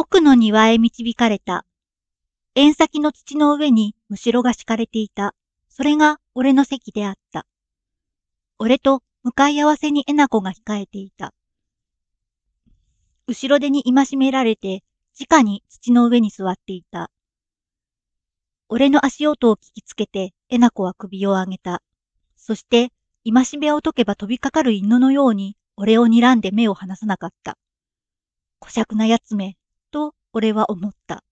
奥の庭へ導かれた。縁先の土の上にむしろが敷かれていた。それが俺の席であった。俺と向かい合わせにえなこが控えていた。後ろ手に戒められて、直に土の上に座っていた。俺の足音を聞きつけて、えなこは首を上げた。そして、戒めを解けば飛びかかる犬のように、俺を睨んで目を離さなかった。小尺な奴め、俺は思った。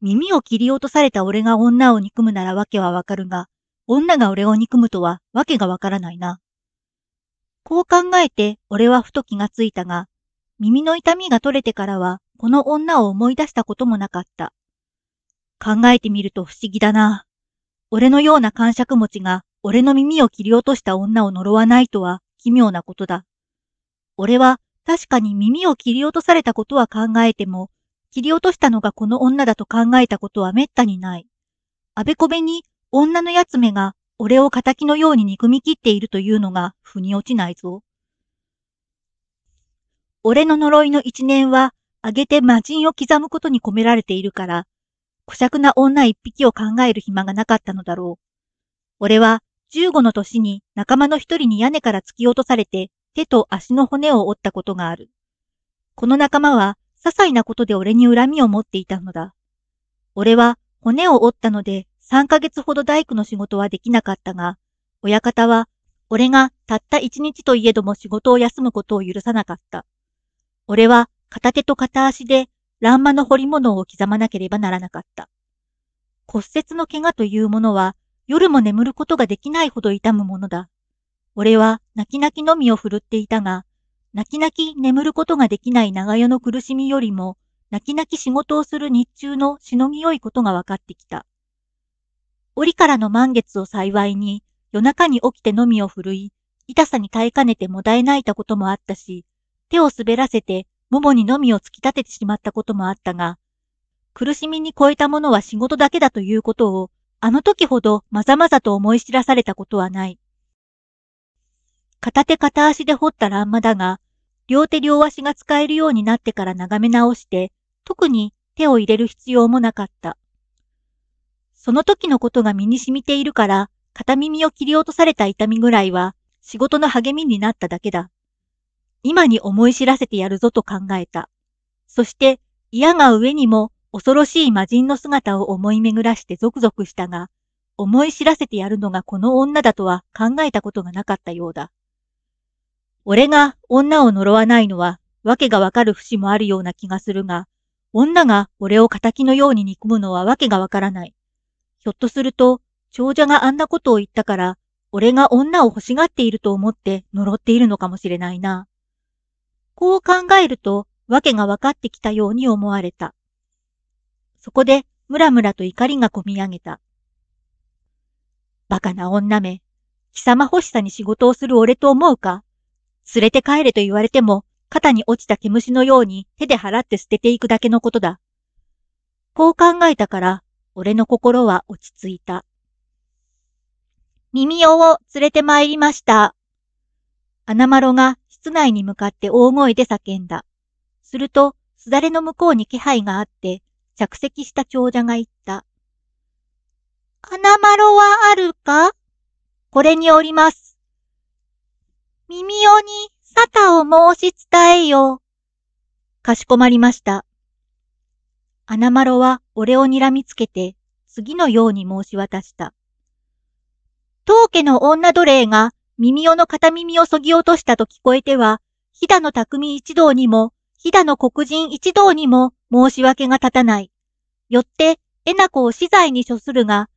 耳を切り落とされた俺が女を憎むならわけはわかるが、女が俺を憎むとはわけがわからないな。こう考えて俺はふと気がついたが、耳の痛みが取れてからはこの女を思い出したこともなかった。考えてみると不思議だな。俺のような感触持ちが俺の耳を切り落とした女を呪わないとは奇妙なことだ。俺は確かに耳を切り落とされたことは考えても、切り落としたのがこの女だと考えたことは滅多にない。あべこべに女のやつめが俺を仇のように憎み切っているというのが腑に落ちないぞ。俺の呪いの一年は、あげて魔人を刻むことに込められているから、小尺な女一匹を考える暇がなかったのだろう。俺は15の年に仲間の一人に屋根から突き落とされて手と足の骨を折ったことがある。この仲間は、些細なことで俺に恨みを持っていたのだ。俺は骨を折ったので3ヶ月ほど大工の仕事はできなかったが、親方は俺がたった1日といえども仕事を休むことを許さなかった。俺は片手と片足で乱魔の彫り物を刻まなければならなかった。骨折の怪我というものは夜も眠ることができないほど痛むものだ。俺は泣き泣きのみを振るっていたが、泣き泣き眠ることができない長夜の苦しみよりも、泣き泣き仕事をする日中のしのぎよいことが分かってきた。折からの満月を幸いに、夜中に起きてのみを振るい、痛さに耐えかねてもだえ泣いたこともあったし、手を滑らせて、もにのみを突き立ててしまったこともあったが、苦しみに超えたものは仕事だけだということを、あの時ほどまざまざと思い知らされたことはない。片手片足で掘った欄間だが、両手両足が使えるようになってから眺め直して、特に手を入れる必要もなかった。その時のことが身に染みているから、片耳を切り落とされた痛みぐらいは、仕事の励みになっただけだ。今に思い知らせてやるぞと考えた。そして、嫌が上にも恐ろしい魔人の姿を思い巡らしてゾクゾクしたが、思い知らせてやるのがこの女だとは考えたことがなかったようだ。俺が女を呪わないのは、わけがわかる節もあるような気がするが、女が俺を仇のように憎むのはわけがわからない。ひょっとすると、長者があんなことを言ったから、俺が女を欲しがっていると思って呪っているのかもしれないな。こう考えると、わけがわかってきたように思われた。そこで、ムラムラと怒りがこみ上げた。バカな女め、貴様欲しさに仕事をする俺と思うか連れて帰れと言われても、肩に落ちた毛虫のように手で払って捨てていくだけのことだ。こう考えたから、俺の心は落ち着いた。耳尾を連れて参りました。アナマロが室内に向かって大声で叫んだ。すると、すだれの向こうに気配があって、着席した長者が言った。アナマロはあるかこれにおります。耳代に沙汰を申し伝えよ。かしこまりました。アナマロは俺を睨みつけて次のように申し渡した。当家の女奴隷が耳尾の片耳をそぎ落としたと聞こえては、飛騨の匠一同にも、飛騨の黒人一同にも申し訳が立たない。よって、えなこを死罪に処するが、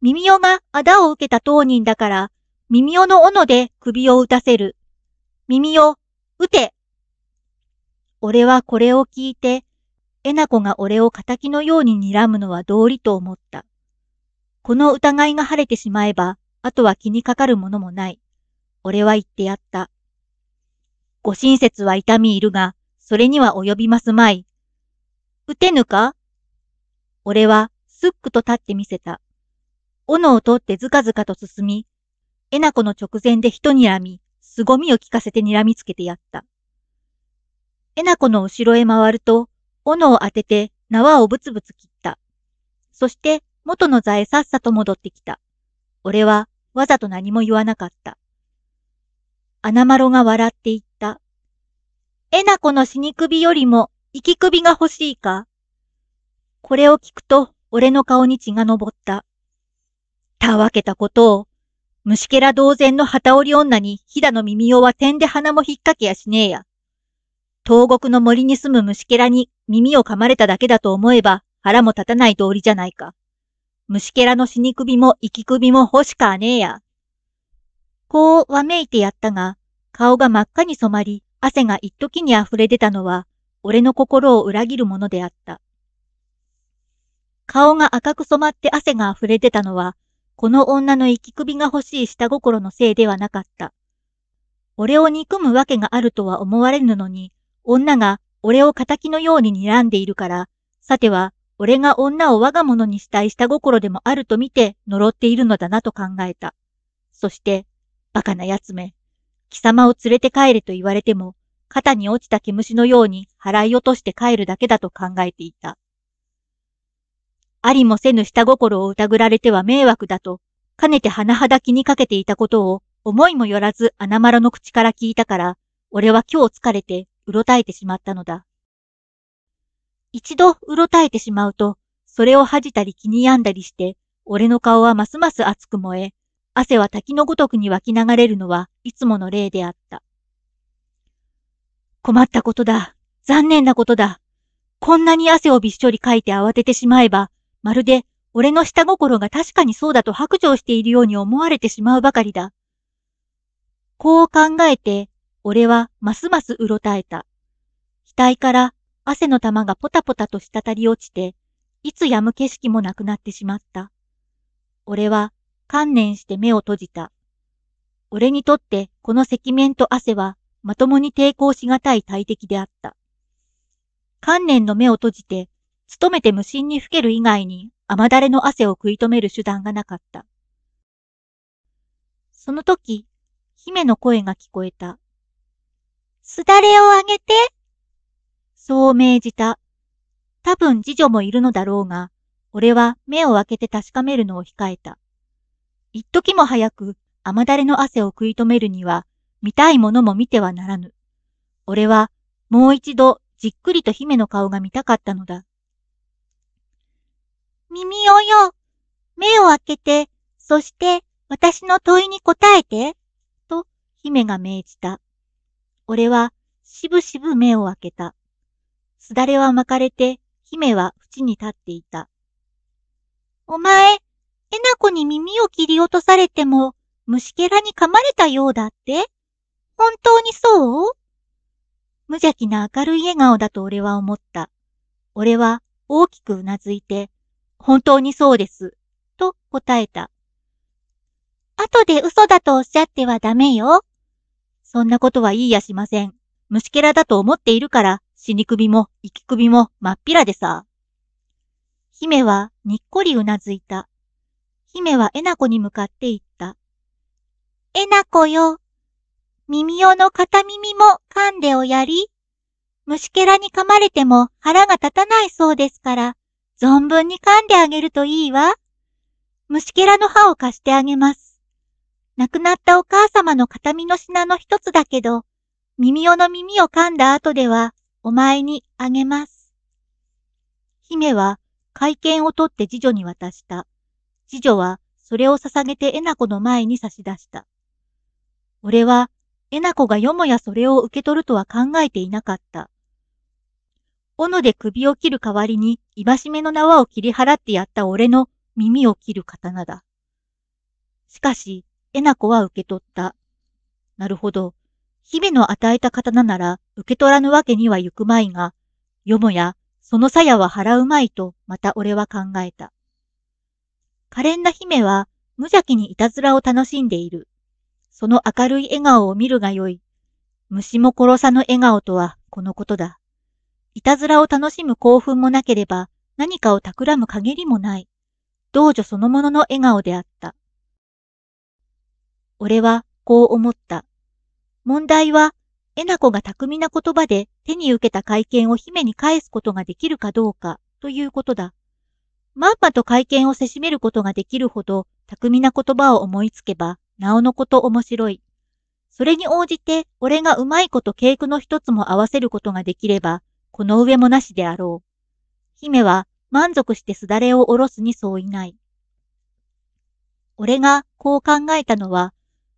耳尾が仇を受けた当人だから、耳尾の斧で首を打たせる。耳を撃て俺はこれを聞いて、えなこが俺を仇のように睨むのは道理と思った。この疑いが晴れてしまえば、あとは気にかかるものもない。俺は言ってやった。ご親切は痛みいるが、それには及びますまい。撃てぬか俺はすっくと立ってみせた。斧を取ってずかずかと進み、えなこの直前で人にらみ、凄みを聞かせて睨みつけてやった。えなこの後ろへ回ると、斧を当てて縄をぶつぶつ切った。そして元の座へさっさと戻ってきた。俺はわざと何も言わなかった。ナまろが笑って言った。えなこの死に首よりも生き首が欲しいかこれを聞くと俺の顔に血が昇った。たわけたことを虫けら同然の旗織り女に飛騨の耳をは点で鼻も引っ掛けやしねえや。東国の森に住む虫けらに耳を噛まれただけだと思えば腹も立たない道理じゃないか。虫けらの死に首も生き首も欲しかねえや。こうわめいてやったが、顔が真っ赤に染まり、汗が一時に溢れ出たのは、俺の心を裏切るものであった。顔が赤く染まって汗が溢れ出たのは、この女の生き首が欲しい下心のせいではなかった。俺を憎むわけがあるとは思われぬのに、女が俺を仇のように睨んでいるから、さては俺が女を我が物にしたい下心でもあると見て呪っているのだなと考えた。そして、バカな奴め、貴様を連れて帰れと言われても、肩に落ちた毛虫のように払い落として帰るだけだと考えていた。ありもせぬ下心を疑られては迷惑だと、かねて甚だ気にかけていたことを思いもよらず穴丸の口から聞いたから、俺は今日疲れてうろたえてしまったのだ。一度うろたえてしまうと、それを恥じたり気に病んだりして、俺の顔はますます熱く燃え、汗は滝のごとくに湧き流れるのはいつもの例であった。困ったことだ。残念なことだ。こんなに汗をびっしょりかいて慌ててしまえば、まるで俺の下心が確かにそうだと白状しているように思われてしまうばかりだ。こう考えて、俺はますますうろたえた。額から汗の玉がポタポタと滴り落ちて、いつ止む景色もなくなってしまった。俺は観念して目を閉じた。俺にとってこの赤面と汗はまともに抵抗しがたい大敵であった。観念の目を閉じて努めて無心にふける以外に雨だれの汗を食い止める手段がなかった。その時、姫の声が聞こえた。すだれをあげてそう命じた。多分次女もいるのだろうが、俺は目を開けて確かめるのを控えた。一時も早く雨だれの汗を食い止めるには、見たいものも見てはならぬ。俺はもう一度じっくりと姫の顔が見たかったのだ。耳をよ。目を開けて、そして私の問いに答えて、と姫が命じた。俺はしぶしぶ目を開けた。すだれは巻かれて、姫は縁に立っていた。お前、えなこに耳を切り落とされても、虫けらに噛まれたようだって本当にそう無邪気な明るい笑顔だと俺は思った。俺は大きくうなずいて、本当にそうです。と答えた。後で嘘だとおっしゃってはダメよ。そんなことは言いやしません。虫けらだと思っているから、死に首も生き首も真っ平でさ。姫はにっこりうなずいた。姫はえなこに向かって言った。えなこよ。耳用の片耳も噛んでおやり。虫けらに噛まれても腹が立たないそうですから、存分に噛んであげるといいわ。虫けらの歯を貸してあげます。亡くなったお母様の形見の品の一つだけど、耳尾の耳を噛んだ後では、お前にあげます。姫は、会見を取って次女に渡した。次女は、それを捧げてえなこの前に差し出した。俺は、えなこがよもやそれを受け取るとは考えていなかった。斧で首を切る代わりに、戒めの縄を切り払ってやった俺の耳を切る刀だ。しかし、えなこは受け取った。なるほど。姫の与えた刀なら受け取らぬわけには行くまいが、よもや、その鞘は払うまいと、また俺は考えた。可憐な姫は、無邪気にいたずらを楽しんでいる。その明るい笑顔を見るがよい。虫も殺さぬ笑顔とはこのことだ。いたずらを楽しむ興奮もなければ、何かを企む限りもない。道女そのものの笑顔であった。俺はこう思った。問題は、えなこが巧みな言葉で手に受けた会見を姫に返すことができるかどうかということだ。まんまと会見をせしめることができるほど巧みな言葉を思いつけば、なおのこと面白い。それに応じて俺がうまいこと稽古の一つも合わせることができれば、この上もなしであろう。姫は満足してすだれをおろすにそういない。俺がこう考えたのは、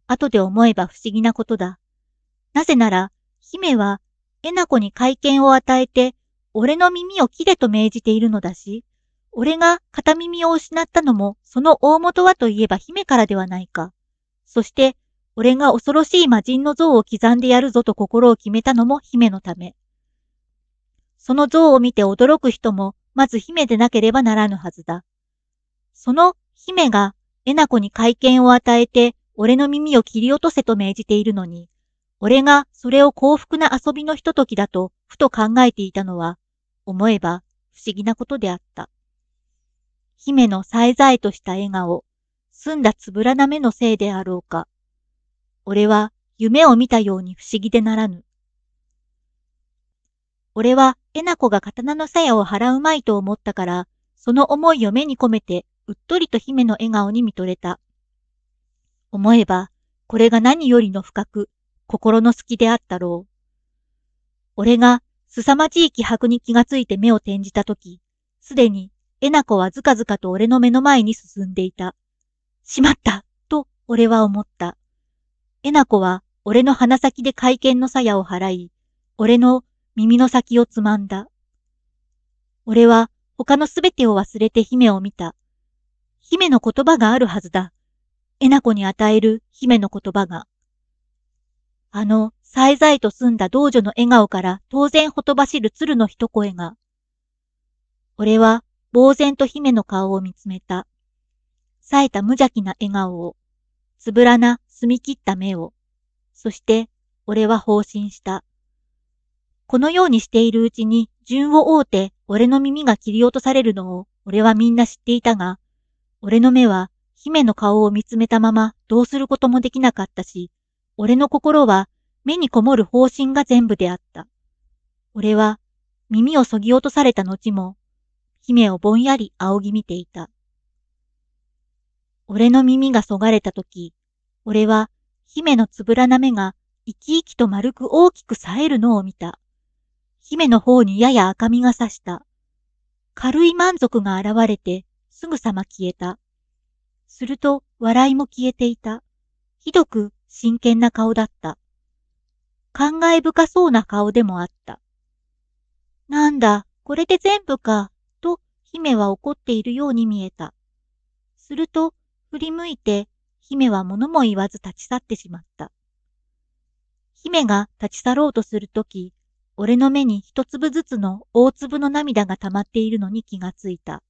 後で思えば不思議なことだ。なぜなら、姫は、えなこに会見を与えて、俺の耳を切れと命じているのだし、俺が片耳を失ったのも、その大元はといえば姫からではないか。そして、俺が恐ろしい魔人の像を刻んでやるぞと心を決めたのも姫のため。その像を見て驚く人も、まず姫でなければならぬはずだ。その姫が、えなこに会見を与えて、俺の耳を切り落とせと命じているのに、俺がそれを幸福な遊びのひとときだと、ふと考えていたのは、思えば不思議なことであった。姫のさえざえとした笑顔、澄んだつぶらな目のせいであろうか。俺は夢を見たように不思議でならぬ。俺は、えなこが刀の鞘を払うまいと思ったから、その思いを目に込めて、うっとりと姫の笑顔に見とれた。思えば、これが何よりの深く、心の隙であったろう。俺が、凄まじい気迫に気がついて目を転じたとき、すでに、えなこはずかずかと俺の目の前に進んでいた。しまったと、俺は思った。えなこは、俺の鼻先で会見の鞘を払い、俺の耳の先をつまんだ。俺は他のすべてを忘れて姫を見た。姫の言葉があるはずだ。えなこに与える姫の言葉が。あの、さいざいと済んだ道女の笑顔から当然ほとばしる鶴の一声が。俺は、呆然と姫の顔を見つめた。冴えた無邪気な笑顔を、つぶらな澄み切った目を、そして、俺は放心した。このようにしているうちに順を追うて俺の耳が切り落とされるのを俺はみんな知っていたが、俺の目は姫の顔を見つめたままどうすることもできなかったし、俺の心は目にこもる方針が全部であった。俺は耳をそぎ落とされた後も、姫をぼんやり仰ぎ見ていた。俺の耳がそがれた時、俺は姫のつぶらな目が生き生きと丸く大きく冴えるのを見た。姫の方にやや赤みがさした。軽い満足が現れて、すぐさま消えた。すると、笑いも消えていた。ひどく真剣な顔だった。感慨深そうな顔でもあった。なんだ、これで全部か、と姫は怒っているように見えた。すると、振り向いて、姫は物も言わず立ち去ってしまった。姫が立ち去ろうとするとき、俺の目に一粒ずつの大粒の涙が溜まっているのに気がついた。